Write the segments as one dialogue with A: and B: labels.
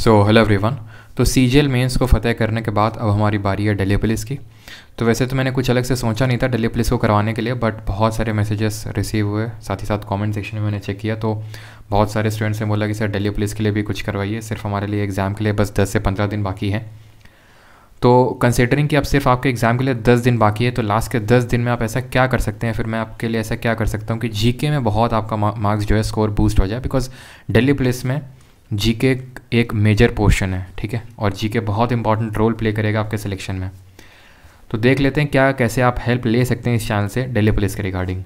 A: so hello everyone तो सी जी mains को फतेह करने के बाद अब हमारी बारी है डेली पुलिस की तो वैसे तो मैंने कुछ अलग से सोचा नहीं था डेली पुलिस को करवाने के लिए बट बहुत सारे मैसेजेस रिसीव हुए साथ ही साथ कमेंट सेक्शन में मैंने चेक किया तो बहुत सारे स्टूडेंट्स ने बोला कि सर डेली पुलिस के लिए भी कुछ करवाइए सिर्फ हमारे लिए एग्ज़ाम के लिए बस दस से पंद्रह दिन बाकी हैं तो कंसिडरिंग कि अब सिर्फ आपके एग्ज़ाम के लिए दस दिन बाकी है तो लास्ट के दस दिन में आप ऐसा क्या कर सकते हैं फिर मैं आपके लिए ऐसा क्या कर सकता हूँ कि जीके में बहुत आपका मार्क्स जो है स्कोर बूस्ट हो जाए बिकॉज डेली पुलिस में जीके एक मेजर पोर्शन है ठीक है और जीके बहुत इंपॉर्टेंट रोल प्ले करेगा आपके सिलेक्शन में तो देख लेते हैं क्या कैसे आप हेल्प ले सकते हैं इस चैनल से डेली पुलिस के रिगार्डिंग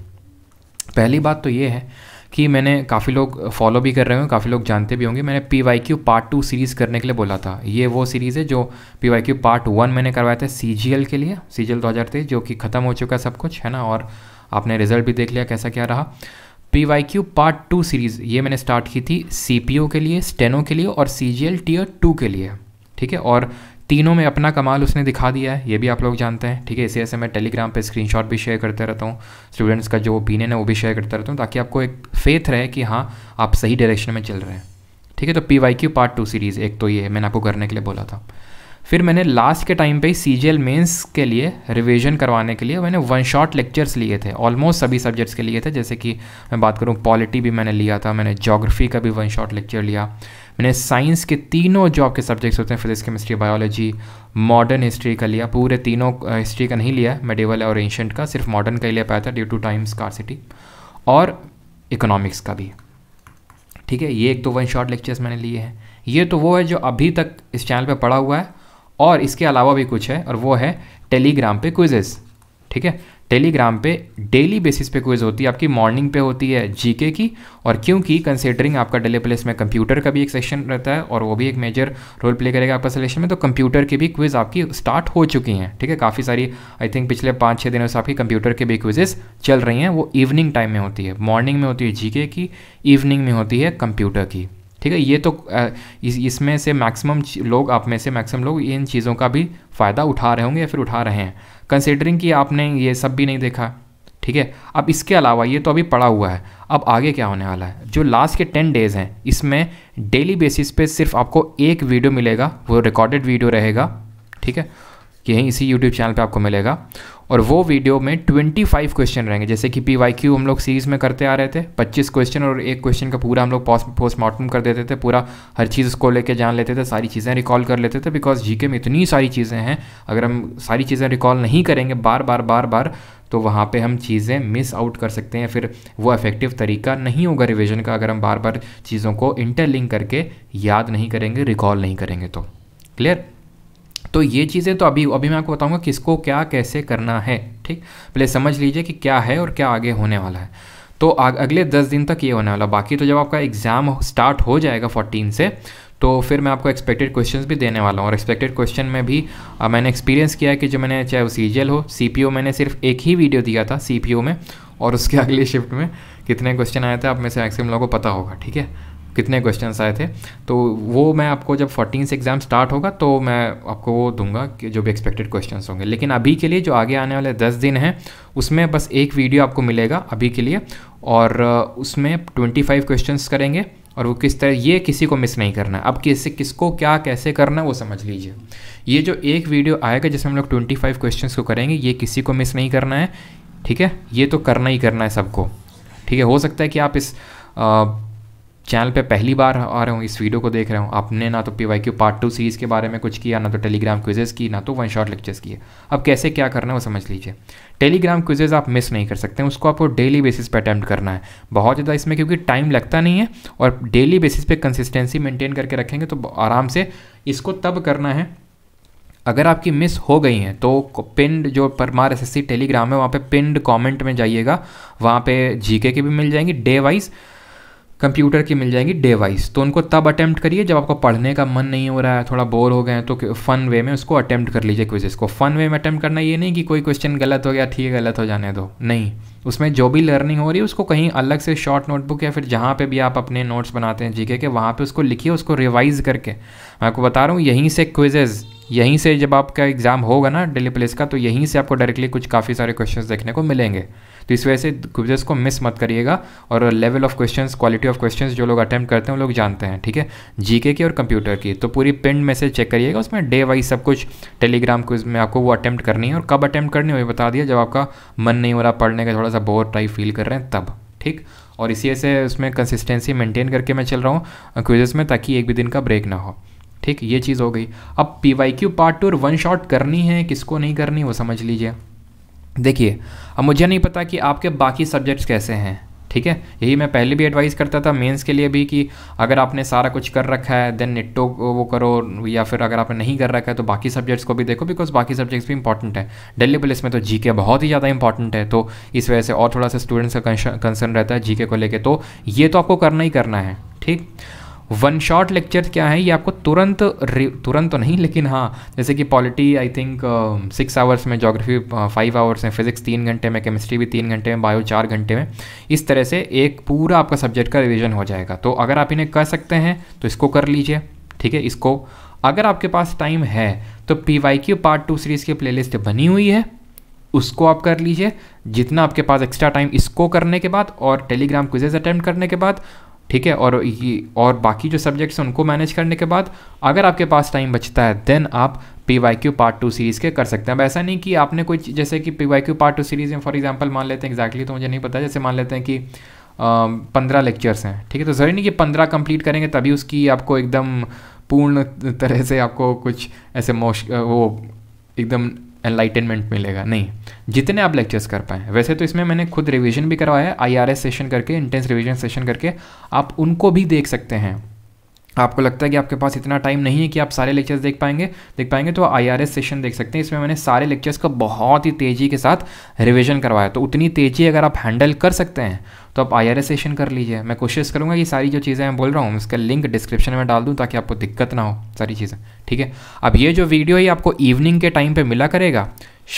A: पहली बात तो ये है कि मैंने काफ़ी लोग फॉलो भी कर रहे हैं काफ़ी लोग जानते भी होंगे मैंने P Y Q part two series करने के लिए बोला था ये वो सीरीज़ है जो P Y Q part one मैंने करवाया था सी जी एल के लिए सी जी एल दो हज़ार तेईस जो कि ख़त्म हो चुका है सब कुछ है ना और आपने रिजल्ट भी देख लिया कैसा क्या रहा P Y Q part two series ये मैंने स्टार्ट की थी सी पी ओ के लिए स्टेनो के लिए और C G L tier two के लिए ठीक है और तीनों में अपना कमाल उसने दिखा दिया है ये भी आप लोग जानते हैं ठीक है इसी ऐसे मैं टेलीग्राम पे स्क्रीनशॉट भी शेयर करते रहता हूँ स्टूडेंट्स का जो ओपिनियन है वो भी शेयर करता रहता हूँ ताकि आपको एक फेथ रहे कि हाँ आप सही डायरेक्शन में चल रहे हैं ठीक है तो P Y Q part two series एक तो ये है मैंने आपको करने के लिए बोला था फिर मैंने लास्ट के टाइम पे सी जी एल मेन्स के लिए रिवीजन करवाने के लिए मैंने वन शॉट लेक्चर्स लिए थे ऑलमोस्ट सभी सब्जेक्ट्स के लिए थे जैसे कि मैं बात करूँ पॉलिटी भी मैंने लिया था मैंने जोग्राफी का भी वन शॉट लेक्चर लिया मैंने साइंस के तीनों जॉब के सब्जेक्ट्स होते हैं physics chemistry biology modern history का लिया पूरे तीनों हिस्ट्री का नहीं लिया मेडिवल और एंशंट का सिर्फ मॉडर्न का ही ले पाया था ड्यू टू टाइम स्कारसिटी और इकोनॉमिक्स का भी ठीक है ये एक तो वन शॉट लेक्चर्स मैंने लिए हैं ये तो वो है जो अभी तक इस चैनल पे पढ़ा हुआ है और इसके अलावा भी कुछ है और वो है टेलीग्राम पे क्विजेस ठीक है टेलीग्राम पे डेली बेसिस पे क्विज होती है आपकी मॉर्निंग पे होती है जीके की और क्योंकि कंसिडरिंग आपका डेली प्लेस में कंप्यूटर का भी एक सेक्शन रहता है और वो भी एक मेजर रोल प्ले करेगा आपका सिलेक्शन में तो कंप्यूटर की भी क्विज आपकी स्टार्ट हो चुकी हैं ठीक है काफ़ी सारी आई थिंक पिछले पाँच छः दिनों से आपकी कंप्यूटर के भी क्विजेज चल रही हैं वो इवनिंग टाइम में होती है मॉर्निंग में होती है जी की इवनिंग में होती है कंप्यूटर की ठीक है ये तो इसमें से मैक्सिमम लोग आप में से मैक्सिमम लोग इन चीज़ों का भी फ़ायदा उठा रहे होंगे या फिर उठा रहे हैं कंसिडरिंग कि आपने ये सब भी नहीं देखा ठीक है अब इसके अलावा ये तो अभी पड़ा हुआ है अब आगे क्या होने वाला है जो लास्ट के टेन डेज़ हैं इसमें डेली बेसिस पे सिर्फ आपको एक वीडियो मिलेगा वो रिकॉर्डेड वीडियो रहेगा ठीक है यहीं इसी यूट्यूब चैनल पे आपको मिलेगा और वो वीडियो में 25 क्वेश्चन रहेंगे जैसे कि पी वाई क्यू हम लोग सीरीज़ में करते आ रहे थे 25 क्वेश्चन और एक क्वेश्चन का पूरा हम लोग पोस्टमार्टम कर देते थे पूरा हर चीज़ उसको लेके जान लेते थे सारी चीज़ें रिकॉल कर लेते थे बिकॉज जीके में इतनी सारी चीज़ें हैं अगर हम सारी चीज़ें रिकॉल नहीं करेंगे बार बार बार बार तो वहाँ पे हम चीज़ें मिस आउट कर सकते हैं फिर वो इफेक्टिव तरीका नहीं होगा रिवीजन का अगर हम बार बार चीज़ों को इंटरलिंक करके याद नहीं करेंगे रिकॉल नहीं करेंगे तो क्लियर तो ये चीज़ें तो अभी अभी मैं आपको बताऊँगा किसको क्या कैसे करना है ठीक पहले समझ लीजिए कि क्या है और क्या आगे होने वाला है तो आग, अगले दस दिन तक ये होने वाला बाकी तो जब आपका एग्ज़ाम स्टार्ट हो जाएगा फोर्टीन से तो फिर मैं आपको एक्सपेक्टेड क्वेश्चंस भी देने वाला हूँ और एक्सपेक्टेड क्वेश्चन में भी आ, मैंने एक्सपीरियंस किया है कि जो मैंने चाहे वो सी हो सी मैंने सिर्फ एक ही वीडियो दिया था सी में और उसके अगले शिफ्ट में कितने क्वेश्चन आए थे आप में से मैक्सिमम लोगों को पता होगा ठीक है कितने क्वेश्चन आए थे तो वो मैं आपको जब फोर्टीन से एग्ज़ाम स्टार्ट होगा तो मैं आपको वो दूंगा कि जो भी एक्सपेक्टेड क्वेश्चन होंगे लेकिन अभी के लिए जो आगे आने वाले दस दिन हैं उसमें बस एक वीडियो आपको मिलेगा अभी के लिए और उसमें ट्वेंटी फाइव क्वेश्चन करेंगे और वो किस तरह ये किसी को मिस नहीं करना है अब किसी किसको क्या कैसे करना है वो समझ लीजिए ये जो एक वीडियो आएगा जिसमें हम लोग ट्वेंटी फाइव क्वेश्चन को करेंगे ये किसी को मिस नहीं करना है ठीक है ये तो करना ही करना है सबको ठीक है हो सकता है कि आप इस आ, चैनल पे पहली बार आ रहे हो इस वीडियो को देख रहे हो आपने ना तो P Y Q part two series के बारे में कुछ किया ना तो टेलीग्राम क्विजेज़ की ना तो वन शॉट लेक्चर्स किए अब कैसे क्या करना है वो समझ लीजिए टेलीग्राम क्विजेज़ आप मिस नहीं कर सकते उसको आपको डेली बेसिस पे अटैम्प्ट करना है बहुत ज़्यादा इसमें क्योंकि टाइम लगता नहीं है और डेली बेसिस पे कंसिस्टेंसी मेंटेन करके रखेंगे तो आराम से इसको तब करना है अगर आपकी मिस हो गई हैं तो पिंड जो परमार एस टेलीग्राम है वहाँ पे पिंड कमेंट में जाइएगा वहाँ पे जीके के भी मिल जाएंगी डे वाइज कंप्यूटर की मिल जाएंगी डे वाइज तो उनको तब अटैम्प्ट करिए जब आपको पढ़ने का मन नहीं हो रहा है थोड़ा बोर हो गए हैं तो फन वे में उसको अटैम्प्ट कर लीजिए क्विजेस को फन वे में अटैम्प्ट करना ये नहीं कि कोई क्वेश्चन गलत हो गया ठीक है गलत हो जाने दो नहीं उसमें जो भी लर्निंग हो रही है उसको कहीं अलग से शॉर्ट नोटबुक या फिर जहाँ पर भी आप अपने नोट्स बनाते हैं जीके के वहाँ पर उसको लिखिए उसको रिवाइज करके मैं आपको बता रहा हूँ यहीं से क्विजेज यहीं से जब आपका एग्ज़ाम होगा ना डेली प्लेस का तो यहीं से आपको डायरेक्टली कुछ काफ़ी सारे क्वेश्चन देखने को मिलेंगे तो इस वजह से क्विजेस को मिस मत करिएगा और level of questions quality of questions जो लोग अटैम्प्ट करते हैं वो लोग जानते हैं ठीक है जीके की और कंप्यूटर की तो पूरी पिंड मैसेज चेक करिएगा उसमें डे वाइज सब कुछ टेलीग्राम क्विज में आपको वो अटैम्प्ट करनी है और कब अटैम्प्ट करनी है वो बता दिया जब आपका मन नहीं हो रहा पढ़ने का थोड़ा सा बोर टाइप फील कर रहे हैं तब ठीक और इसी से उसमें कंसिस्टेंसी मेंटेन करके मैं चल रहा हूँ क्विजेस में ताकि एक भी दिन का ब्रेक ना हो ठीक ये चीज़ हो गई अब P Y Q part two one shot करनी है किसको नहीं करनी वो समझ लीजिए देखिए अब मुझे नहीं पता कि आपके बाकी सब्जेक्ट्स कैसे हैं ठीक है यही मैं पहले भी एडवाइस करता था मेंस के लिए भी कि अगर आपने सारा कुछ कर रखा है देन निट्टो वो करो या फिर अगर आपने नहीं कर रखा है तो बाकी सब्जेक्ट्स को भी देखो बिकॉज बाकी सब्जेक्ट्स भी इंपॉर्टेंट है डेली पुलिस में तो जीके बहुत ही ज़्यादा इंपॉर्टेंट है तो इस वजह से और थोड़ा सा स्टूडेंट्स का कंसर्न रहता है जीके को लेकर तो ये तो आपको करना ही करना है ठीक वन शॉट लेक्चर क्या है ये आपको तुरंत तुरंत तो नहीं लेकिन हाँ जैसे कि polity I think six hours में जोग्राफी फाइव आवर्स में फिजिक्स तीन घंटे में केमिस्ट्री भी तीन घंटे में बायो चार घंटे में इस तरह से एक पूरा आपका सब्जेक्ट का रिविजन हो जाएगा तो अगर आप इन्हें कर सकते हैं तो इसको कर लीजिए ठीक है इसको अगर आपके पास टाइम है तो P Y Q part two series की प्लेलिस्ट बनी हुई है उसको आप कर लीजिए जितना आपके पास एक्स्ट्रा टाइम इसको करने के बाद और टेलीग्राम क्विजेज अटेम्प्ट करने के बाद ठीक है और ये और बाकी जो सब्जेक्ट्स हैं उनको मैनेज करने के बाद अगर आपके पास टाइम बचता है देन आप P Y Q part two series के कर सकते हैं अब ऐसा नहीं कि आपने कोई जैसे कि P Y Q part two series में फॉर एग्जांपल मान लेते हैं एक्जैक्टली exactly तो मुझे नहीं पता जैसे मान लेते हैं कि पंद्रह लेक्चर्स हैं ठीक है तो ज़रूरी नहीं कि पंद्रह कंप्लीट करेंगे तभी उसकी आपको एकदम पूर्ण तरह से आपको कुछ ऐसे मोश वो एकदम एनलाइटनमेंट मिलेगा नहीं जितने आप लेक्चर्स कर पाएँ वैसे तो इसमें मैंने खुद रिवीजन भी करवाया है आईआरएस सेशन करके इंटेंस रिवीजन सेशन करके आप उनको भी देख सकते हैं आपको लगता है कि आपके पास इतना टाइम नहीं है कि आप सारे लेक्चर्स देख पाएंगे देख पाएंगे तो आई सेशन देख सकते हैं इसमें मैंने सारे लेक्चर्स का बहुत ही तेज़ी के साथ रिविजन करवाया तो उतनी तेज़ी अगर आप हैंडल कर सकते हैं तो आप आई आर सेशन कर लीजिए मैं कोशिश करूँगा कि सारी जो चीज़ें मैं बोल रहा हूँ उसका लिंक डिस्क्रिप्शन में डाल दूँ ताकि आपको दिक्कत ना हो सारी चीज़ें ठीक है अब ये जो वीडियो ही आपको इवनिंग के टाइम पर मिला करेगा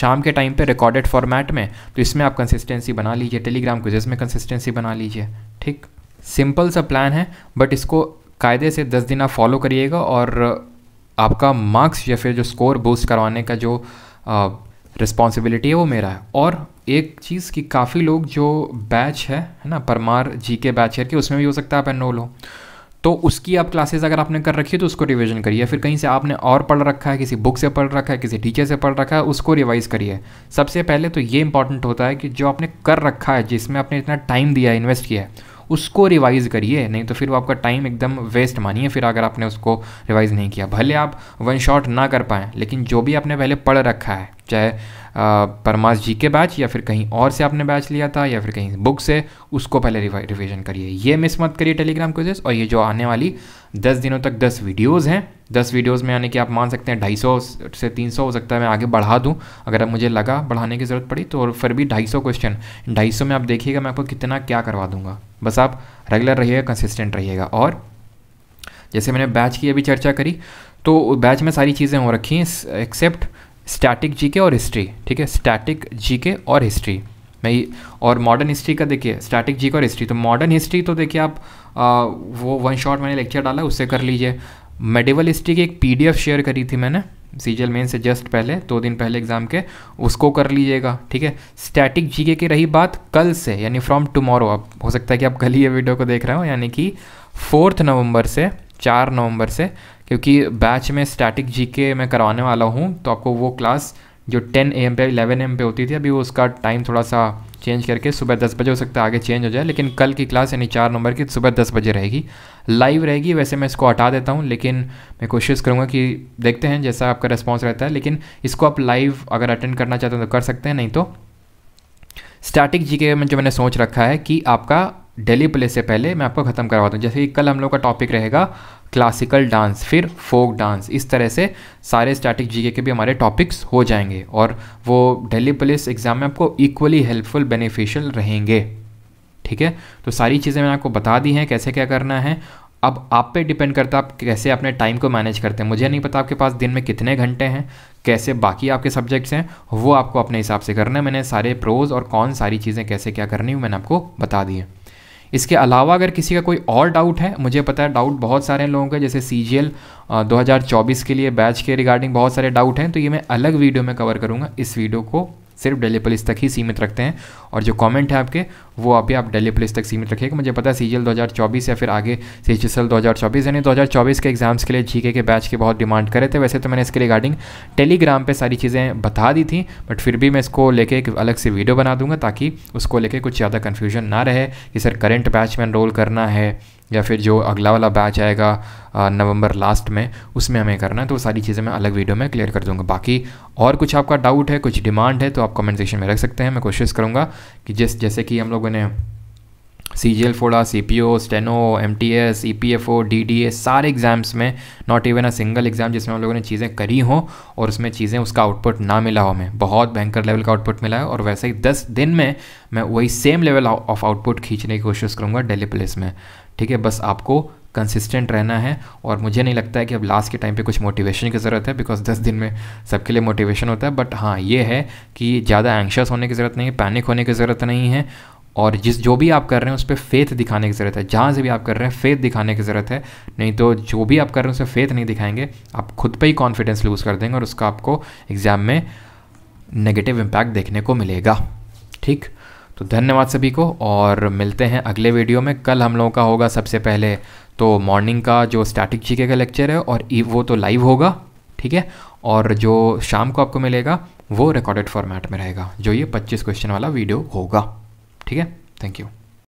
A: शाम के टाइम पे रिकॉर्डेड फॉर्मेट में तो इसमें आप कंसिस्टेंसी बना लीजिए टेलीग्राम को में कंसिस्टेंसी बना लीजिए ठीक सिंपल सा प्लान है बट इसको कायदे से दस दिन आप फॉलो करिएगा और आपका मार्क्स या फिर जो स्कोर बूस्ट करवाने का जो रिस्पॉन्सिबिलिटी है वो मेरा है और एक चीज़ कि काफ़ी लोग जो बैच है है ना परमार जी के बैच करके उसमें भी हो सकता है आप एनरोल हो तो उसकी आप क्लासेस अगर आपने कर रखी है तो उसको रिवीजन करिए फिर कहीं से आपने और पढ़ रखा है किसी बुक से पढ़ रखा है किसी टीचर से पढ़ रखा है उसको रिवाइज करिए सबसे पहले तो ये इंपॉर्टेंट होता है कि जो आपने कर रखा है जिसमें आपने इतना टाइम दिया है इन्वेस्ट किया है उसको रिवाइज़ करिए नहीं तो फिर वो आपका टाइम एकदम वेस्ट मानिए फिर अगर आपने उसको रिवाइज़ नहीं किया भले आप वन शॉट ना कर पाएँ लेकिन जो भी आपने पहले पढ़ रखा है चाहे परमास जी के बैच या फिर कहीं और से आपने बैच लिया था या फिर कहीं बुक से उसको पहले रिविजन करिए ये मिस मत करिए टेलीग्राम क्विजेस और ये जो आने वाली दस दिनों तक दस वीडियोस हैं दस वीडियोस में यानी कि आप मान सकते हैं ढाई सौ से तीन सौ हो सकता है मैं आगे बढ़ा दूं अगर अब मुझे लगा बढ़ाने की ज़रूरत पड़ी तो और फिर भी ढाई सौ क्वेश्चन ढाई सौ में आप देखिएगा मैं आपको कितना क्या करवा दूंगा बस आप रेगुलर रहिएगा कंसिस्टेंट रहिएगा और जैसे मैंने बैच की अभी चर्चा करी तो बैच में सारी चीज़ें हो रखी हैं एक्सेप्ट स्टैटिक जीके और हिस्ट्री ठीक है स्टैटिक जीके और हिस्ट्री मैं और मॉडर्न हिस्ट्री का देखिए स्टैटिक जीके और हिस्ट्री तो मॉडर्न हिस्ट्री तो देखिए आप आ, वो वन शॉट मैंने लेक्चर डाला उससे कर लीजिए मेडिवल हिस्ट्री की एक पीडीएफ शेयर करी थी मैंने सीजल मेन से जस्ट पहले दो दिन पहले एग्जाम के उसको कर लीजिएगा ठीक है स्टैटिक जीके की रही बात कल से यानी फ्रॉम टुमारो आप हो सकता है कि आप कल ही ये वीडियो को देख रहे हो यानी कि फोर्थ नवंबर से चार नवंबर से क्योंकि बैच में स्टैटिक जीके मैं करवाने वाला हूँ तो आपको वो क्लास जो ए एम पे इलेवन एम पे होती थी अभी वो उसका टाइम थोड़ा सा चेंज करके सुबह दस बजे हो सकता है आगे चेंज हो जाए लेकिन कल की क्लास यानी चार नंबर की सुबह दस बजे रहेगी लाइव रहेगी वैसे मैं इसको हटा देता हूँ लेकिन मैं कोशिश करूँगा कि देखते हैं जैसा आपका रिस्पॉन्स रहता है लेकिन इसको आप लाइव अगर अटेंड करना चाहते हैं तो कर सकते हैं नहीं तो स्टैटिक जी के में जो मैंने सोच रखा है कि आपका डेली प्ले से पहले मैं आपको ख़त्म करवा दूँ जैसे कि कल हम लोग का टॉपिक रहेगा क्लासिकल डांस फिर फोक डांस इस तरह से सारे स्टैटिक जीके के भी हमारे टॉपिक्स हो जाएंगे और वो डेली पुलिस एग्ज़ाम में आपको इक्वली हेल्पफुल बेनिफिशियल रहेंगे ठीक है तो सारी चीज़ें मैंने आपको बता दी हैं कैसे क्या करना है अब आप पे डिपेंड करता है आप कैसे अपने टाइम को मैनेज करते हैं मुझे नहीं पता आपके पास दिन में कितने घंटे हैं कैसे बाकी आपके सब्जेक्ट्स हैं वो आपको अपने हिसाब से करना है मैंने सारे प्रोज़ और कौन सारी चीज़ें कैसे क्या करनी हुई मैंने आपको बता दी है इसके अलावा अगर किसी का कोई और डाउट है मुझे पता है डाउट बहुत सारे लोगों के जैसे सी जी एल दो के लिए बैच के रिगार्डिंग बहुत सारे डाउट हैं तो ये मैं अलग वीडियो में कवर करूँगा इस वीडियो को सिर्फ डेली पुलिस तक ही सीमित रखते हैं और जो कमेंट है आपके वो अभी आप डेली पुलिस तक सीमित रखिएगा मुझे पता है सी 2024 या फिर आगे सी एच एस एल यानी 2024 के एग्जाम्स के लिए जीके के बैच की बहुत डिमांड करे थे वैसे तो मैंने इसके रिगार्डिंग टेलीग्राम पर सारी चीज़ें बता दी थी बट फिर भी मैं इसको लेके एक अलग से वीडियो बना दूंगा ताकि उसको लेके कुछ ज़्यादा कन्फ्यूजन ना रहे कि सर करेंट बैच में एनरोल करना है या फिर जो अगला वाला बैच आएगा नवंबर लास्ट में उसमें हमें करना है तो सारी चीज़ें मैं अलग वीडियो में क्लियर कर दूंगा बाकी और कुछ आपका डाउट है कुछ डिमांड है तो आप कमेंट सेक्शन में रख सकते हैं मैं कोशिश करूँगा कि जिस जैसे कि हम लोगों ने सी जी एल फोड़ा C P O steno M T S E P F O D D A सारे एग्ज़ाम्स में not even a single exam जिसमें हम लोगों ने चीज़ें करी हों और उसमें चीज़ें उसका आउटपुट ना मिला हो हमें बहुत भयंकर लेवल का आउटपुट मिला है और वैसे ही दस दिन में मैं वही सेम लेवल ऑफ आउटपुट खींचने की कोशिश करूँगा डेली प्लेस में ठीक है बस आपको कंसिस्टेंट रहना है और मुझे नहीं लगता है कि अब लास्ट के टाइम पे कुछ मोटिवेशन की ज़रूरत है बिकॉज दस दिन में सबके लिए मोटिवेशन होता है बट हाँ ये है कि ज़्यादा एंक्शस होने की ज़रूरत नहीं है पैनिक होने की ज़रूरत नहीं है और जिस जो भी आप कर रहे हैं उस पर फेथ दिखाने की ज़रूरत है जहाँ से भी आप कर रहे हैं फेथ दिखाने की ज़रूरत है नहीं तो जो भी आप कर रहे हैं उसमें फेथ नहीं दिखाएंगे आप खुद पर ही कॉन्फिडेंस लूज़ कर देंगे और उसका आपको एग्ज़ाम में नेगेटिव इम्पैक्ट देखने को मिलेगा ठीक तो धन्यवाद सभी को और मिलते हैं अगले वीडियो में कल हम लोगों का होगा सबसे पहले तो मॉर्निंग का जो स्टैटिक जीके का लेक्चर है और वो तो लाइव होगा ठीक है और जो शाम को आपको मिलेगा वो रिकॉर्डेड फॉर्मेट में रहेगा जो ये 25 क्वेश्चन वाला वीडियो होगा ठीक है थैंक यू